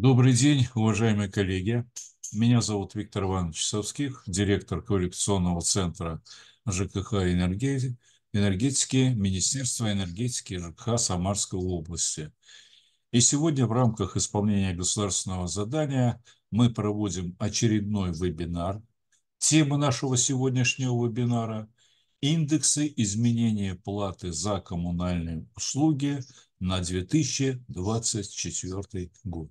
Добрый день, уважаемые коллеги. Меня зовут Виктор Иванович Савских, директор коллекционного центра ЖКХ энергетики, энергетики Министерства энергетики ЖКХ Самарской области. И сегодня в рамках исполнения государственного задания мы проводим очередной вебинар. Тема нашего сегодняшнего вебинара – индексы изменения платы за коммунальные услуги на 2024 год.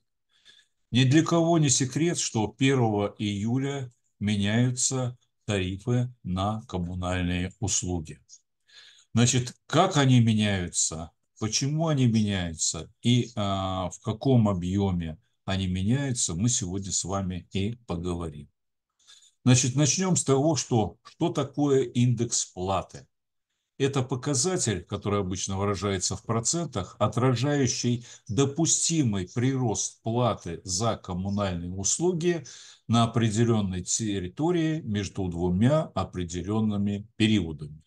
Ни для кого не секрет, что 1 июля меняются тарифы на коммунальные услуги. Значит, как они меняются, почему они меняются и а, в каком объеме они меняются, мы сегодня с вами и поговорим. Значит, начнем с того, что, что такое индекс платы. Это показатель, который обычно выражается в процентах, отражающий допустимый прирост платы за коммунальные услуги на определенной территории между двумя определенными периодами.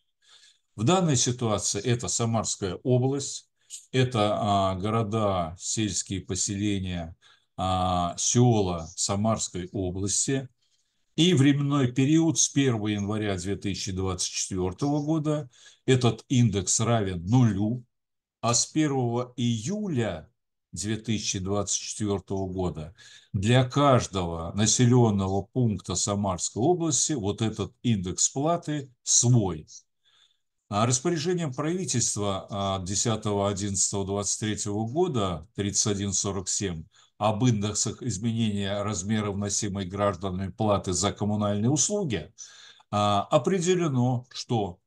В данной ситуации это Самарская область, это а, города, сельские поселения, а, села Самарской области и временной период с 1 января 2024 года этот индекс равен нулю, а с 1 июля 2024 года для каждого населенного пункта Самарской области вот этот индекс платы свой. А Распоряжением правительства 10, 11, 23 года 3147 об индексах изменения размера вносимой гражданами платы за коммунальные услуги а, определено, что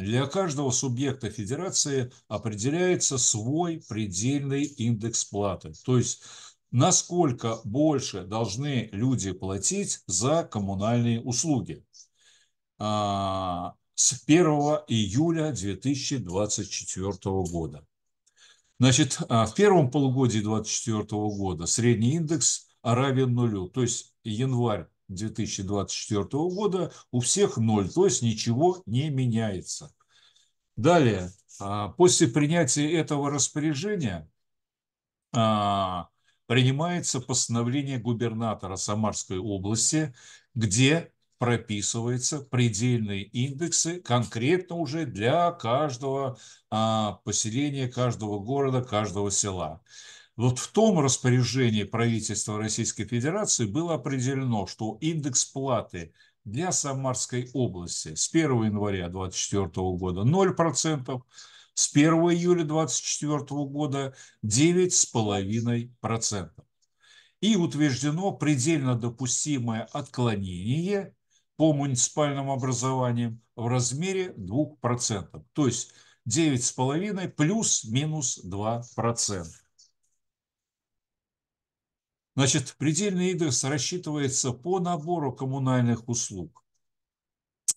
для каждого субъекта федерации определяется свой предельный индекс платы. То есть насколько больше должны люди платить за коммунальные услуги а, с 1 июля 2024 года. Значит, а, в первом полугодии 2024 года средний индекс равен нулю, то есть январь 2024 года у всех ноль, то есть ничего не меняется. Далее, а, после принятия этого распоряжения а, принимается постановление губернатора Самарской области, где прописываются предельные индексы конкретно уже для каждого а, поселения, каждого города, каждого села. Вот в том распоряжении правительства Российской Федерации было определено, что индекс платы для Самарской области с 1 января 2024 года 0%, с 1 июля 2024 года 9,5%. И утверждено предельно допустимое отклонение по муниципальным образованиям в размере 2%, то есть 9,5 плюс-минус 2%. Значит, предельный индекс рассчитывается по набору коммунальных услуг.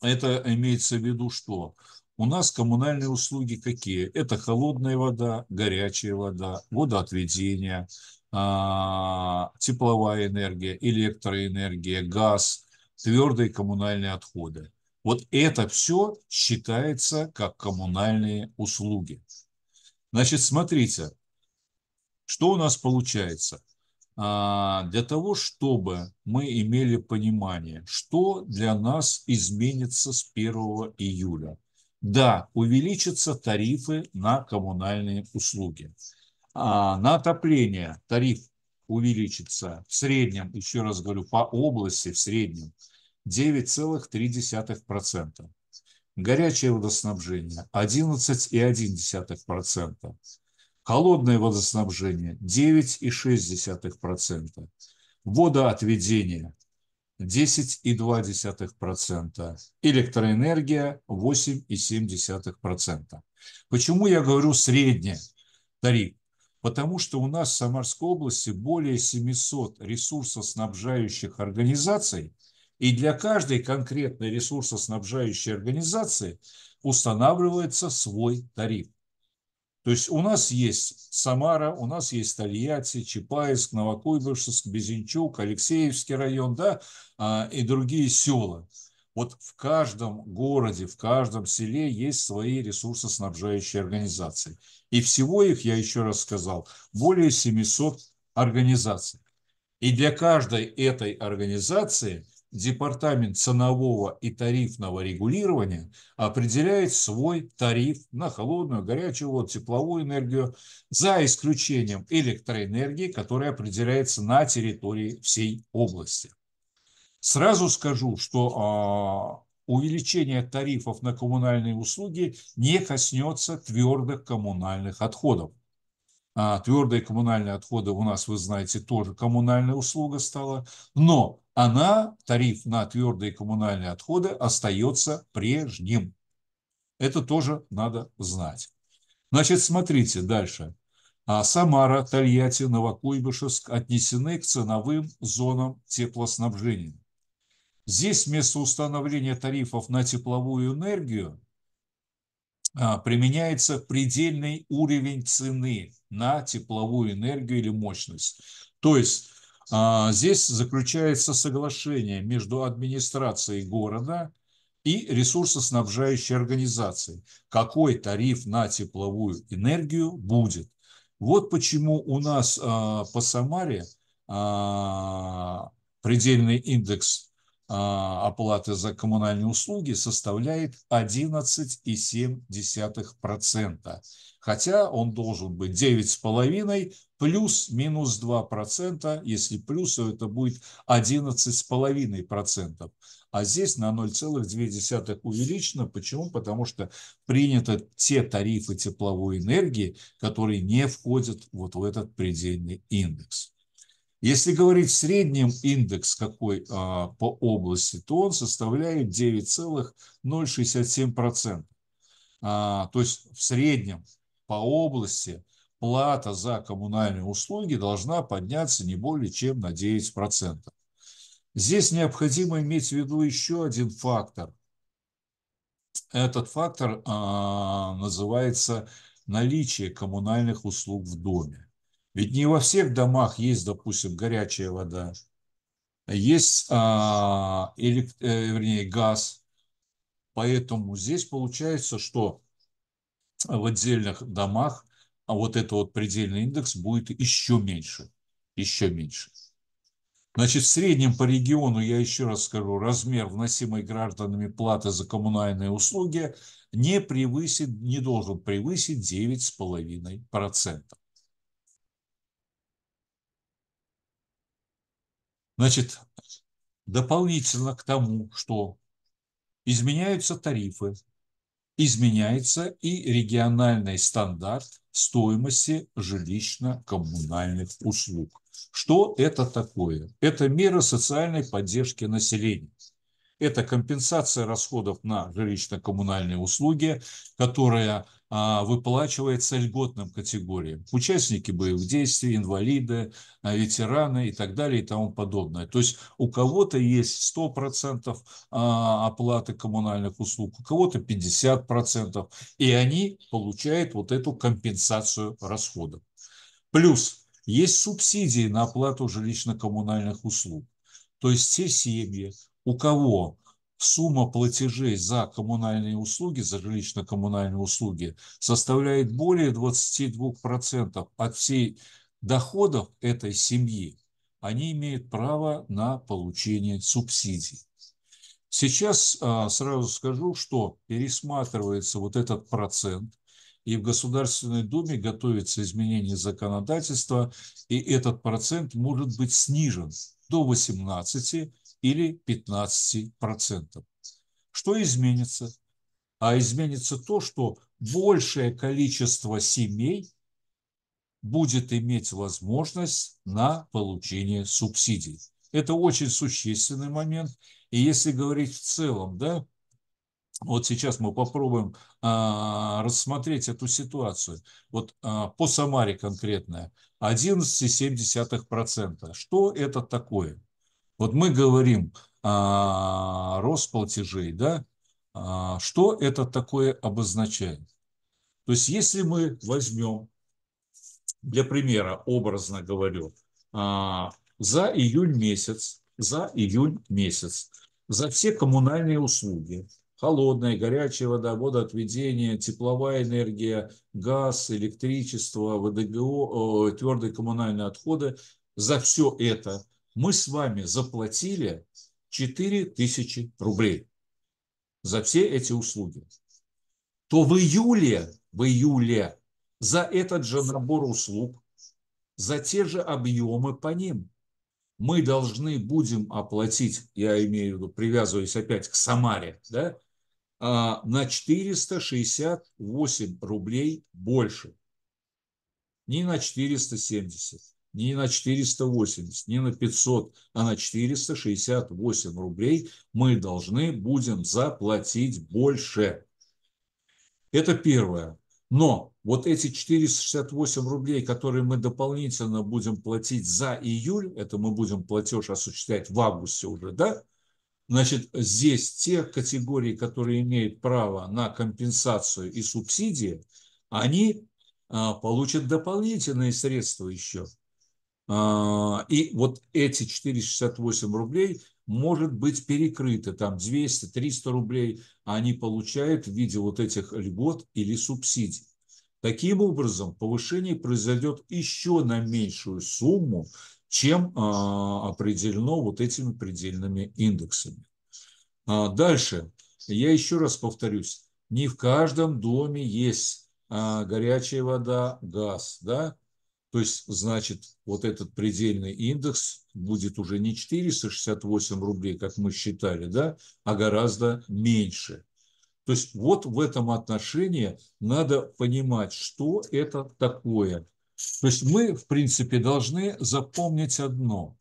Это имеется в виду, что у нас коммунальные услуги какие? Это холодная вода, горячая вода, водоотведение, а, тепловая энергия, электроэнергия, газ, твердые коммунальные отходы. Вот это все считается как коммунальные услуги. Значит, смотрите, что у нас получается. А, для того, чтобы мы имели понимание, что для нас изменится с 1 июля. Да, увеличатся тарифы на коммунальные услуги. А на отопление тариф увеличится в среднем, еще раз говорю, по области в среднем 9,3%. Горячее водоснабжение 11,1%. Холодное водоснабжение 9,6%. Водоотведение 10,2%. Электроэнергия 8,7%. Почему я говорю средняя тариф? Потому что у нас в Самарской области более 700 ресурсоснабжающих организаций, и для каждой конкретной ресурсоснабжающей организации устанавливается свой тариф. То есть у нас есть Самара, у нас есть Тольятти, Чапаевск, Новокуйбышевск, Безенчук, Алексеевский район, да, а, и другие села. Вот в каждом городе, в каждом селе есть свои ресурсоснабжающие организации. И всего их, я еще раз сказал, более 700 организаций. И для каждой этой организации – Департамент ценового и тарифного регулирования определяет свой тариф на холодную, горячую воду, тепловую энергию, за исключением электроэнергии, которая определяется на территории всей области. Сразу скажу, что а, увеличение тарифов на коммунальные услуги не коснется твердых коммунальных отходов. А твердые коммунальные отходы у нас, вы знаете, тоже коммунальная услуга стала. Но она, тариф на твердые коммунальные отходы остается прежним. Это тоже надо знать. Значит, смотрите дальше. А, Самара, Тольятти, Новокуйбышевск отнесены к ценовым зонам теплоснабжения. Здесь вместо установления тарифов на тепловую энергию а, применяется предельный уровень цены на тепловую энергию или мощность. То есть а, здесь заключается соглашение между администрацией города и ресурсоснабжающей организацией, какой тариф на тепловую энергию будет. Вот почему у нас а, по Самаре предельный индекс а, оплаты за коммунальные услуги составляет 11,7%. Хотя он должен быть 9,5 плюс-минус 2%. Если плюс, то это будет 11,5%. А здесь на 0,2 увеличено. Почему? Потому что приняты те тарифы тепловой энергии, которые не входят вот в этот предельный индекс. Если говорить в среднем индекс какой а, по области, то он составляет 9,067%. А, то есть в среднем по области плата за коммунальные услуги должна подняться не более чем на 9%. Здесь необходимо иметь в виду еще один фактор. Этот фактор а, называется наличие коммунальных услуг в доме. Ведь не во всех домах есть, допустим, горячая вода, есть а, элект, э, вернее, газ. Поэтому здесь получается, что в отдельных домах а вот этот вот предельный индекс будет еще меньше. Еще меньше. Значит, в среднем по региону, я еще раз скажу, размер вносимой гражданами платы за коммунальные услуги не превысит, не должен превысить 9,5%. Значит, дополнительно к тому, что изменяются тарифы, изменяется и региональный стандарт стоимости жилищно-коммунальных услуг. Что это такое? Это меры социальной поддержки населения. Это компенсация расходов на жилищно-коммунальные услуги, которая а, выплачивается льготным категориям. Участники боевых действий, инвалиды, а, ветераны и так далее и тому подобное. То есть у кого-то есть 100% а, оплаты коммунальных услуг, у кого-то 50%, и они получают вот эту компенсацию расходов. Плюс есть субсидии на оплату жилищно-коммунальных услуг. То есть те семьи, у кого сумма платежей за коммунальные услуги, за жилищно-коммунальные услуги составляет более 22% от всей доходов этой семьи, они имеют право на получение субсидий. Сейчас а, сразу скажу, что пересматривается вот этот процент, и в Государственной Думе готовится изменение законодательства, и этот процент может быть снижен до 18, или 15%. Что изменится? А изменится то, что большее количество семей будет иметь возможность на получение субсидий. Это очень существенный момент. И если говорить в целом, да, вот сейчас мы попробуем а, рассмотреть эту ситуацию. Вот а, по Самаре конкретно 11,7%. Что это такое? Вот мы говорим а, рост платежей, да, а, что это такое обозначает? То есть если мы возьмем, для примера, образно говорю, а, за июль месяц, за июль месяц, за все коммунальные услуги, холодная, горячая вода, водоотведение, тепловая энергия, газ, электричество, ВДГО, э, твердые коммунальные отходы, за все это мы с вами заплатили 4000 рублей за все эти услуги, то в июле, в июле за этот же набор услуг, за те же объемы по ним мы должны будем оплатить, я имею в виду, привязываясь опять к Самаре, да, а, на 468 рублей больше. Не на 470 не на 480, не на 500, а на 468 рублей мы должны будем заплатить больше. Это первое. Но вот эти 468 рублей, которые мы дополнительно будем платить за июль, это мы будем платеж осуществлять в августе уже, да? Значит, здесь те категории, которые имеют право на компенсацию и субсидии, они а, получат дополнительные средства еще. А, и вот эти 468 рублей может быть перекрыты, там 200-300 рублей они получают в виде вот этих льгот или субсидий. Таким образом, повышение произойдет еще на меньшую сумму, чем а, определено вот этими предельными индексами. А, дальше, я еще раз повторюсь, не в каждом доме есть горячая вода, газ, да, то есть, значит, вот этот предельный индекс будет уже не 468 рублей, как мы считали, да, а гораздо меньше. То есть вот в этом отношении надо понимать, что это такое. То есть мы, в принципе, должны запомнить одно.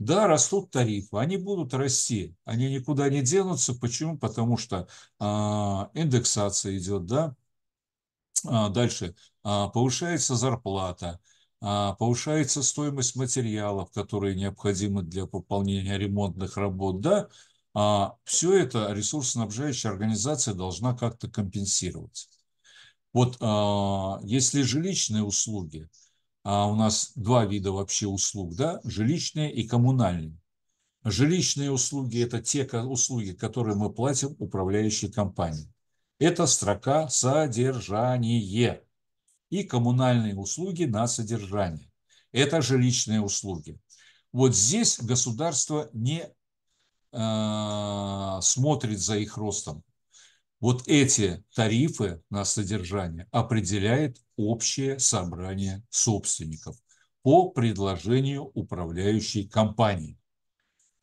Да, растут тарифы, они будут расти, они никуда не денутся. Почему? Потому что а, индексация идет, да, а, дальше а, повышается зарплата, а повышается стоимость материалов, которые необходимы для пополнения ремонтных работ, да, а все это ресурсоснабжающая организация должна как-то компенсировать. Вот а, если жилищные услуги, а у нас два вида вообще услуг, да, жилищные и коммунальные. Жилищные услуги – это те услуги, которые мы платим управляющей компании. Это строка «Содержание» и коммунальные услуги на содержание. Это жилищные услуги. Вот здесь государство не э, смотрит за их ростом. Вот эти тарифы на содержание определяет общее собрание собственников по предложению управляющей компании.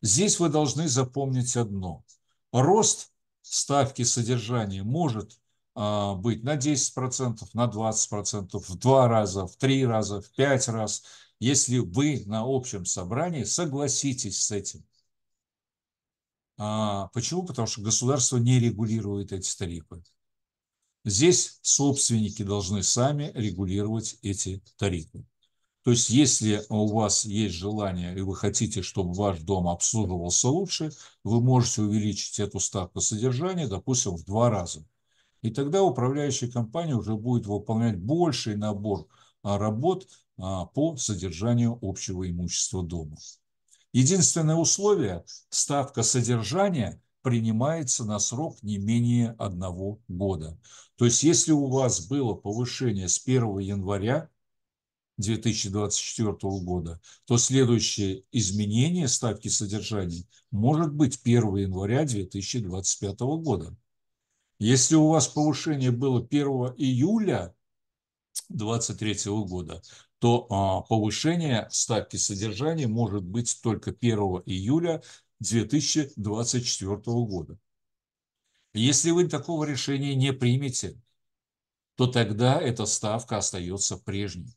Здесь вы должны запомнить одно. Рост ставки содержания может а, быть на 10%, на 20%, в два раза, в три раза, в пять раз, если вы на общем собрании согласитесь с этим. А, почему? Потому что государство не регулирует эти тарифы. Здесь собственники должны сами регулировать эти тарифы. То есть, если у вас есть желание и вы хотите, чтобы ваш дом обслуживался лучше, вы можете увеличить эту ставку содержания, допустим, в два раза. И тогда управляющая компания уже будет выполнять больший набор а, работ а, по содержанию общего имущества дома. Единственное условие – ставка содержания принимается на срок не менее одного года. То есть, если у вас было повышение с 1 января 2024 года, то следующее изменение ставки содержания может быть 1 января 2025 года. Если у вас повышение было 1 июля 2023 года, то а, повышение ставки содержания может быть только 1 июля 2024 года. Если вы такого решения не примете, то тогда эта ставка остается прежней,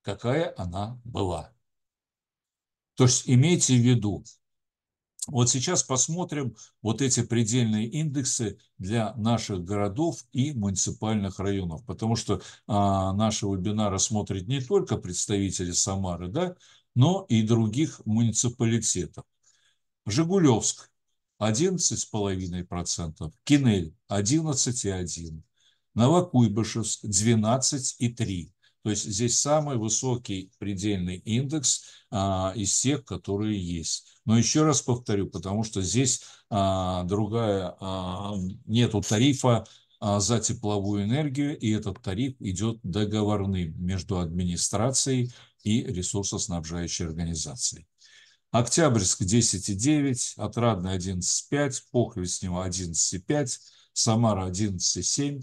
какая она была. То есть имейте в виду, вот сейчас посмотрим вот эти предельные индексы для наших городов и муниципальных районов, потому что а, наши вебинары смотрят не только представители Самары, да, но и других муниципалитетов. Жигулевск 11,5%, Кинель 11,1%, Новокуйбышевск 12,3%, то есть здесь самый высокий предельный индекс а, из всех, которые есть. Но еще раз повторю, потому что здесь а, другая, а, нету тарифа а, за тепловую энергию, и этот тариф идет договорным между администрацией и ресурсоснабжающей организацией. Октябрьск 10,9, Отрадный 11,5, Похвестнево 11,5, Самара 11,7,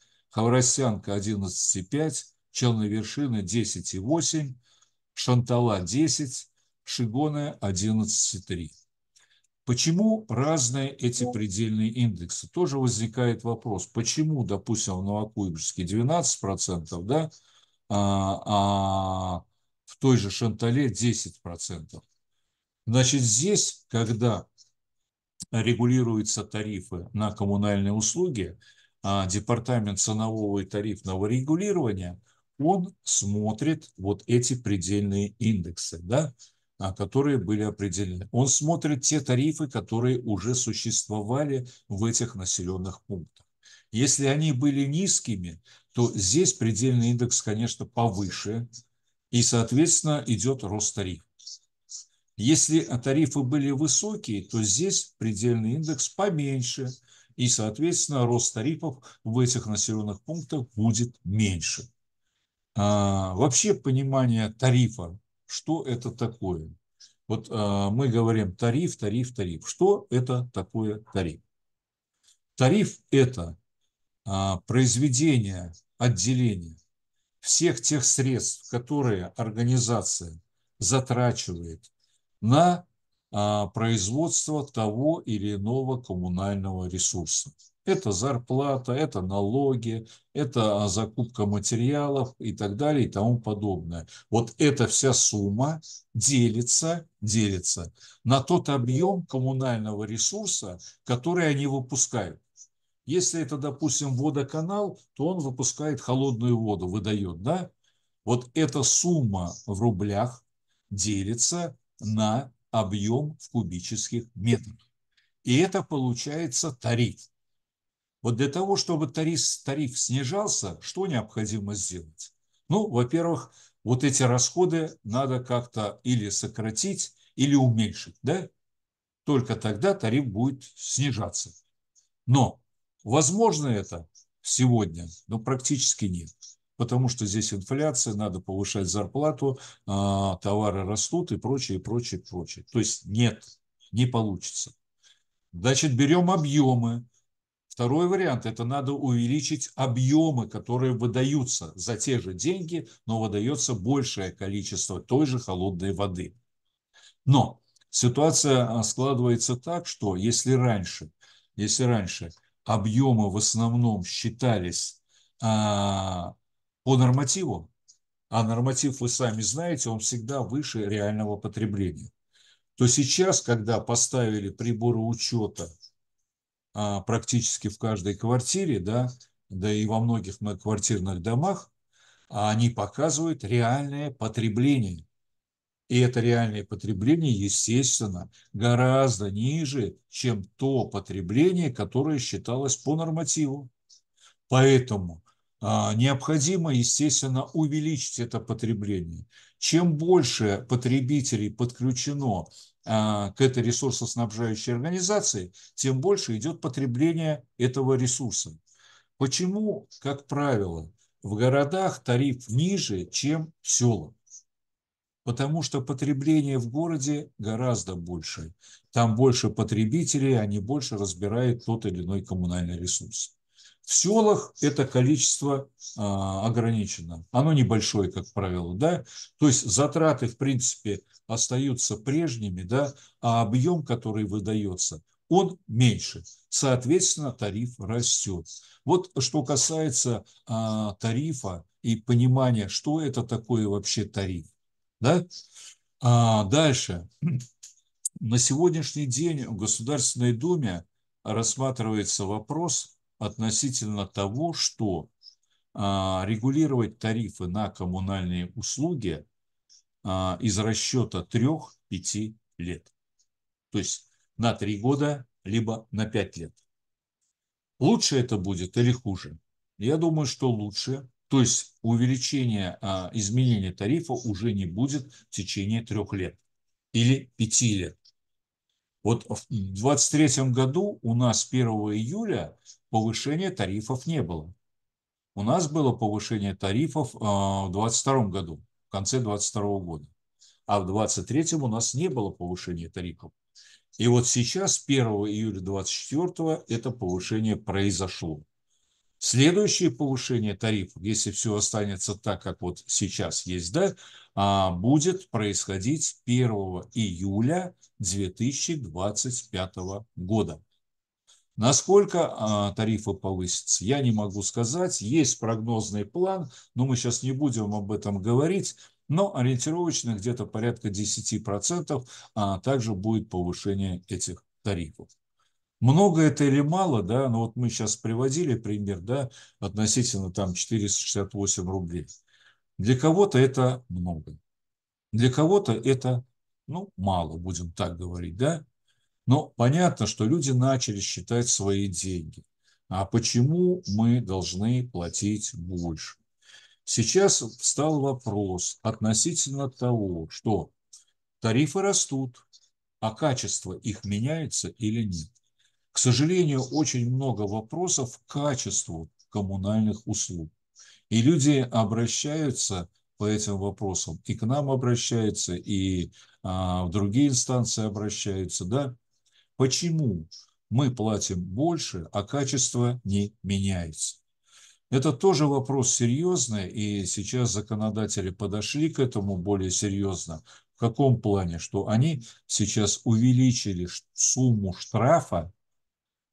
Хавросянка 11,5, Челная вершина 10,8, Шантала 10, Шигоны 11,3. Почему разные эти предельные индексы? Тоже возникает вопрос, почему, допустим, в Новокуйбышевске 12%, да, а, а в той же Шантале 10%. Значит, здесь, когда регулируются тарифы на коммунальные услуги, а, департамент ценового и тарифного регулирования, он смотрит вот эти предельные индексы, да, а, которые были определены. Он смотрит те тарифы, которые уже существовали в этих населенных пунктах. Если они были низкими, то здесь предельный индекс, конечно, повыше, и, соответственно, идет рост тарифов. Если тарифы были высокие, то здесь предельный индекс поменьше – и, соответственно, рост тарифов в этих населенных пунктах будет меньше. А, вообще понимание тарифа, что это такое? Вот а, мы говорим тариф, тариф, тариф. Что это такое тариф? Тариф – это а, произведение, отделение всех тех средств, которые организация затрачивает на а, производства того или иного коммунального ресурса. Это зарплата, это налоги, это а, закупка материалов и так далее и тому подобное. Вот эта вся сумма делится, делится на тот объем коммунального ресурса, который они выпускают. Если это, допустим, водоканал, то он выпускает холодную воду, выдает, да? Вот эта сумма в рублях делится на объем в кубических метрах. И это получается тариф. Вот для того, чтобы тариф, тариф снижался, что необходимо сделать? Ну, во-первых, вот эти расходы надо как-то или сократить, или уменьшить, да? Только тогда тариф будет снижаться. Но возможно это сегодня, но практически нет потому что здесь инфляция, надо повышать зарплату, а, товары растут и прочее, прочее, прочее. То есть нет, не получится. Значит, берем объемы. Второй вариант – это надо увеличить объемы, которые выдаются за те же деньги, но выдается большее количество той же холодной воды. Но ситуация а, складывается так, что если раньше, если раньше объемы в основном считались а, по нормативам. А норматив, вы сами знаете, он всегда выше реального потребления. То сейчас, когда поставили приборы учета а, практически в каждой квартире, да, да и во многих квартирных домах, а они показывают реальное потребление. И это реальное потребление, естественно, гораздо ниже, чем то потребление, которое считалось по нормативу. Поэтому а, необходимо, естественно, увеличить это потребление. Чем больше потребителей подключено а, к этой ресурсоснабжающей организации, тем больше идет потребление этого ресурса. Почему, как правило, в городах тариф ниже, чем в селах? потому что потребление в городе гораздо больше. Там больше потребителей, они больше разбирают тот или иной коммунальный ресурс. В селах это количество а, ограничено. Оно небольшое, как правило, да. То есть затраты, в принципе, остаются прежними, да, а объем, который выдается, он меньше. Соответственно, тариф растет. Вот что касается а, тарифа и понимания, что это такое вообще тариф. Да? А, дальше. На сегодняшний день в Государственной Думе рассматривается вопрос относительно того, что а, регулировать тарифы на коммунальные услуги а, из расчета 3-5 лет. То есть на 3 года, либо на 5 лет. Лучше это будет или хуже? Я думаю, что лучше. То есть увеличение, а, изменение тарифа уже не будет в течение трех лет или пяти лет. Вот в 2023 году у нас 1 июля повышения тарифов не было. У нас было повышение тарифов а, в 2022 году, в конце 2022 года. А в 2023 у нас не было повышения тарифов. И вот сейчас, 1 июля 2024, это повышение произошло. Следующее повышение тарифов, если все останется так, как вот сейчас есть, да, а, будет происходить 1 июля 2025 года. Насколько а, тарифы повысятся, я не могу сказать. Есть прогнозный план, но мы сейчас не будем об этом говорить. Но ориентировочно где-то порядка 10% а, также будет повышение этих тарифов. Много это или мало, да, но вот мы сейчас приводили пример, да, относительно там 468 рублей. Для кого-то это много, для кого-то это, ну, мало, будем так говорить, да. Но понятно, что люди начали считать свои деньги. А почему мы должны платить больше? Сейчас встал вопрос относительно того, что тарифы растут, а качество их меняется или нет. К сожалению, очень много вопросов к качеству коммунальных услуг. И люди обращаются по этим вопросам, и к нам обращаются, и а, в другие инстанции обращаются. Да? Почему мы платим больше, а качество не меняется? Это тоже вопрос серьезный, и сейчас законодатели подошли к этому более серьезно. В каком плане? Что они сейчас увеличили сумму штрафа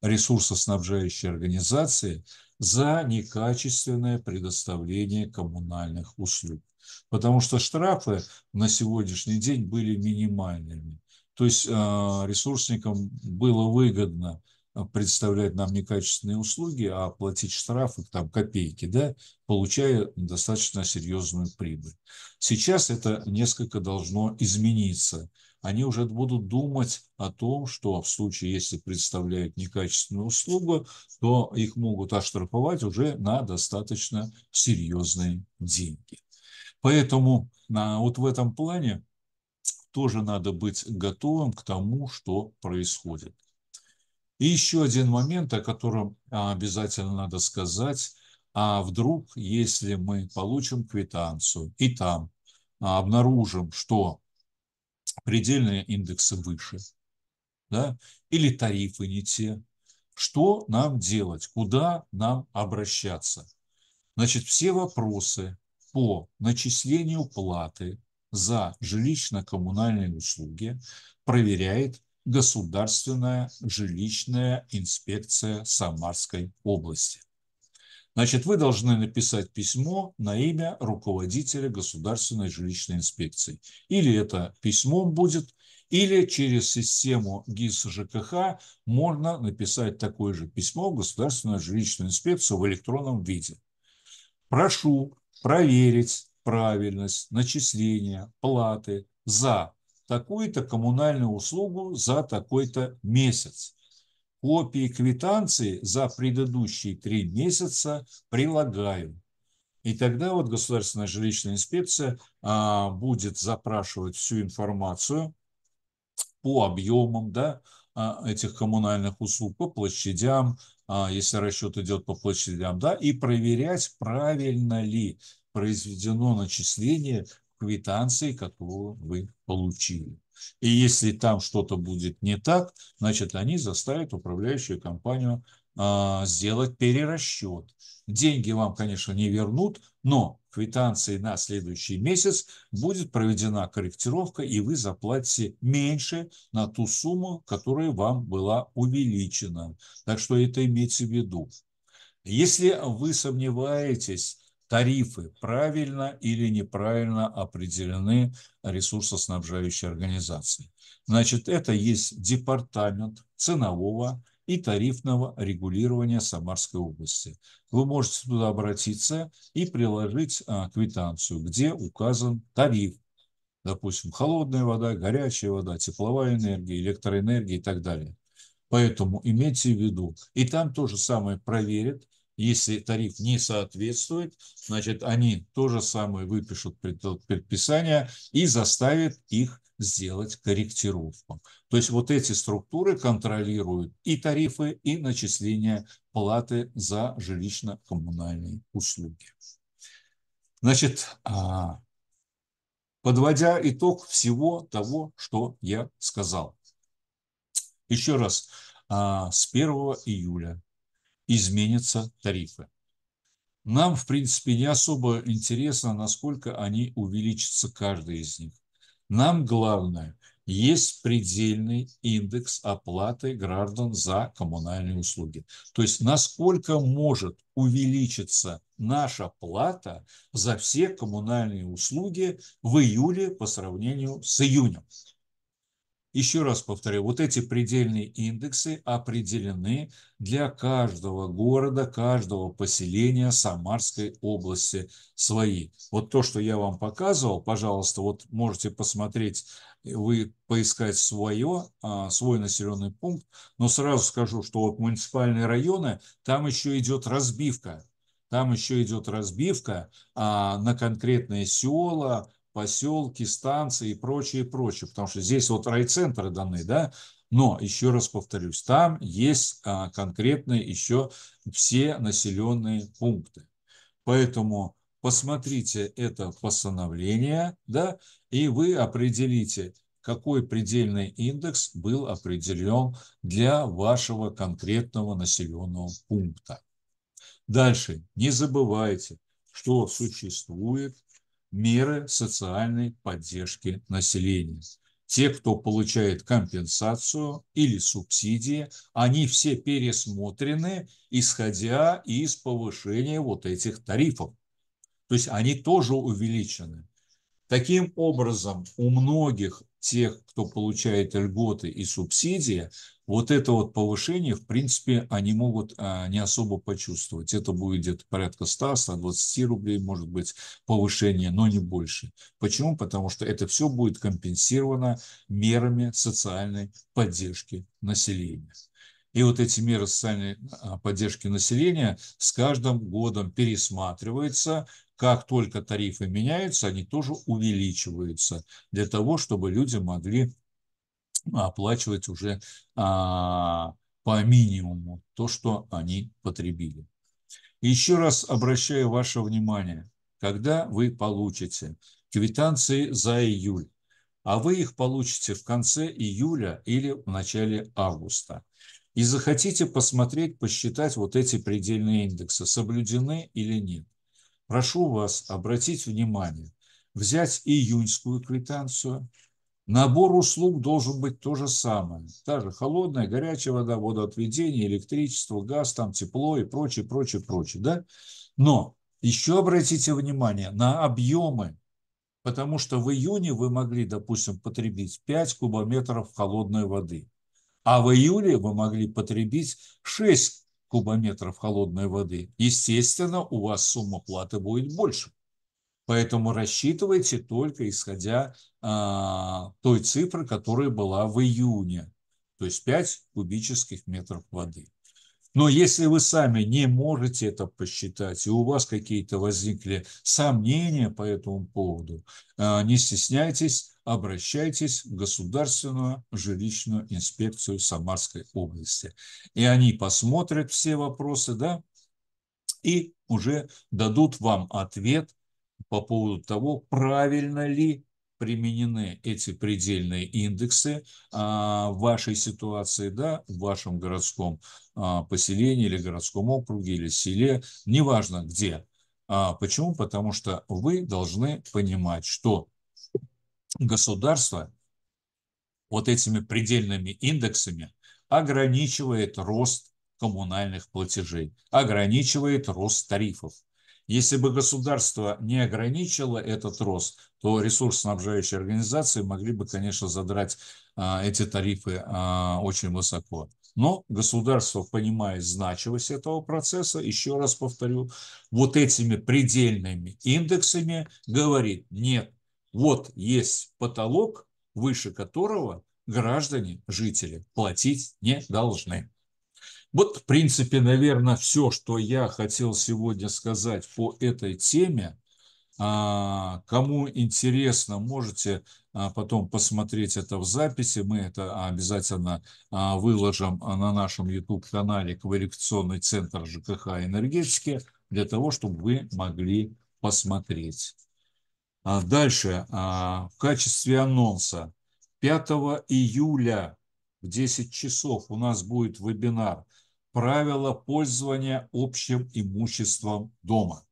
ресурсоснабжающей организации за некачественное предоставление коммунальных услуг. Потому что штрафы на сегодняшний день были минимальными. То есть а, ресурсникам было выгодно а, представлять нам некачественные услуги, а платить штрафы, там, копейки, да, получая достаточно серьезную прибыль. Сейчас это несколько должно измениться они уже будут думать о том, что в случае, если представляют некачественную услугу, то их могут оштрафовать уже на достаточно серьезные деньги. Поэтому на, вот в этом плане тоже надо быть готовым к тому, что происходит. И еще один момент, о котором а, обязательно надо сказать. А вдруг, если мы получим квитанцию и там а, обнаружим, что предельные индексы выше, да, или тарифы не те. Что нам делать? Куда нам обращаться? Значит, все вопросы по начислению платы за жилищно-коммунальные услуги проверяет Государственная жилищная инспекция Самарской области. Значит, вы должны написать письмо на имя руководителя государственной жилищной инспекции. Или это письмом будет, или через систему ГИС ЖКХ можно написать такое же письмо в государственную жилищную инспекцию в электронном виде. Прошу проверить правильность начисления платы за такую-то коммунальную услугу за такой-то месяц. Копии квитанции за предыдущие три месяца прилагаю И тогда вот Государственная жилищная инспекция а, будет запрашивать всю информацию по объемам да, а, этих коммунальных услуг, по площадям, а, если расчет идет по площадям, да, и проверять, правильно ли произведено начисление квитанции, которую вы получили. И если там что-то будет не так, значит, они заставят управляющую компанию э, сделать перерасчет. Деньги вам, конечно, не вернут, но квитанции на следующий месяц будет проведена корректировка, и вы заплатите меньше на ту сумму, которая вам была увеличена. Так что это имейте в виду. Если вы сомневаетесь, тарифы правильно или неправильно определены ресурсоснабжающей организации. Значит, это есть департамент ценового и тарифного регулирования Самарской области. Вы можете туда обратиться и приложить а, квитанцию, где указан тариф. Допустим, холодная вода, горячая вода, тепловая энергия, электроэнергия и так далее. Поэтому имейте в виду. И там то же самое проверят, если тариф не соответствует, значит, они то же самое выпишут предписание и заставят их сделать корректировку. То есть вот эти структуры контролируют и тарифы, и начисление платы за жилищно-коммунальные услуги. Значит, а, подводя итог всего того, что я сказал. Еще раз, а, с 1 июля изменятся тарифы. Нам, в принципе, не особо интересно, насколько они увеличатся, каждый из них. Нам главное, есть предельный индекс оплаты граждан за коммунальные услуги. То есть насколько может увеличиться наша плата за все коммунальные услуги в июле по сравнению с июнем. Еще раз повторю, вот эти предельные индексы определены для каждого города, каждого поселения Самарской области свои. Вот то, что я вам показывал, пожалуйста, вот можете посмотреть, э, вы поискать свое, а, свой населенный пункт, но сразу скажу, что вот муниципальные районы, там еще идет разбивка. Там еще идет разбивка а, на конкретные села, поселки, станции и прочее, прочее, потому что здесь вот райцентры даны, да, но, еще раз повторюсь, там есть а, конкретные еще все населенные пункты. Поэтому посмотрите это постановление, да, и вы определите, какой предельный индекс был определен для вашего конкретного населенного пункта. Дальше. Не забывайте, что существует меры социальной поддержки населения. Те, кто получает компенсацию или субсидии, они все пересмотрены, исходя из повышения вот этих тарифов. То есть они тоже увеличены. Таким образом, у многих тех, кто получает льготы и субсидии, вот это вот повышение, в принципе, они могут а, не особо почувствовать. Это будет где-то порядка 100-120 рублей, может быть, повышение, но не больше. Почему? Потому что это все будет компенсировано мерами социальной поддержки населения. И вот эти меры социальной а, поддержки населения с каждым годом пересматриваются, как только тарифы меняются, они тоже увеличиваются для того, чтобы люди могли а, оплачивать уже а, по минимуму то, что они потребили. Еще раз обращаю ваше внимание, когда вы получите квитанции за июль, а вы их получите в конце июля или в начале августа. И захотите посмотреть, посчитать вот эти предельные индексы, соблюдены или нет прошу вас обратить внимание, взять июньскую квитанцию. Набор услуг должен быть то же самое. Та же холодная, горячая вода, водоотведение, электричество, газ, там тепло и прочее, прочее, прочее. Да? Но еще обратите внимание на объемы, потому что в июне вы могли, допустим, потребить 5 кубометров холодной воды, а в июле вы могли потребить 6 кубометров холодной воды, естественно, у вас сумма платы будет больше. Поэтому рассчитывайте только исходя а, той цифры, которая была в июне, то есть 5 кубических метров воды. Но если вы сами не можете это посчитать, и у вас какие-то возникли сомнения по этому поводу, а, не стесняйтесь, обращайтесь в Государственную жилищную инспекцию Самарской области. И они посмотрят все вопросы, да, и уже дадут вам ответ по поводу того, правильно ли применены эти предельные индексы а, в вашей ситуации, да, в вашем городском а, поселении или городском округе или селе, неважно где. А, почему? Потому что вы должны понимать, что государство вот этими предельными индексами ограничивает рост коммунальных платежей, ограничивает рост тарифов. Если бы государство не ограничило этот рост, то ресурсоснабжающие организации могли бы, конечно, задрать а, эти тарифы а, очень высоко. Но государство, понимая значимость этого процесса, еще раз повторю, вот этими предельными индексами говорит, нет, вот есть потолок, выше которого граждане, жители платить не должны. Вот, в принципе, наверное, все, что я хотел сегодня сказать по этой теме. А, кому интересно, можете а, потом посмотреть это в записи. Мы это обязательно а, выложим на нашем YouTube-канале «Коррекционный центр ЖКХ энергетики» для того, чтобы вы могли посмотреть. А дальше, а, в качестве анонса, 5 июля в 10 часов у нас будет вебинар «Правила пользования общим имуществом дома».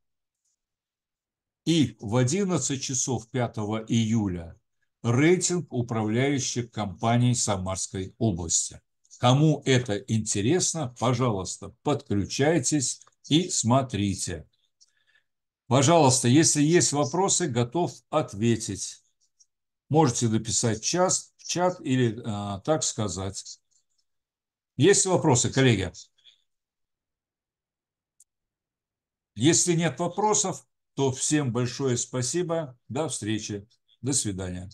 И в 11 часов 5 июля рейтинг управляющих компаний Самарской области. Кому это интересно, пожалуйста, подключайтесь и смотрите. Пожалуйста, если есть вопросы, готов ответить. Можете написать час, в чат или а, так сказать. Есть вопросы, коллеги? Если нет вопросов, то всем большое спасибо. До встречи. До свидания.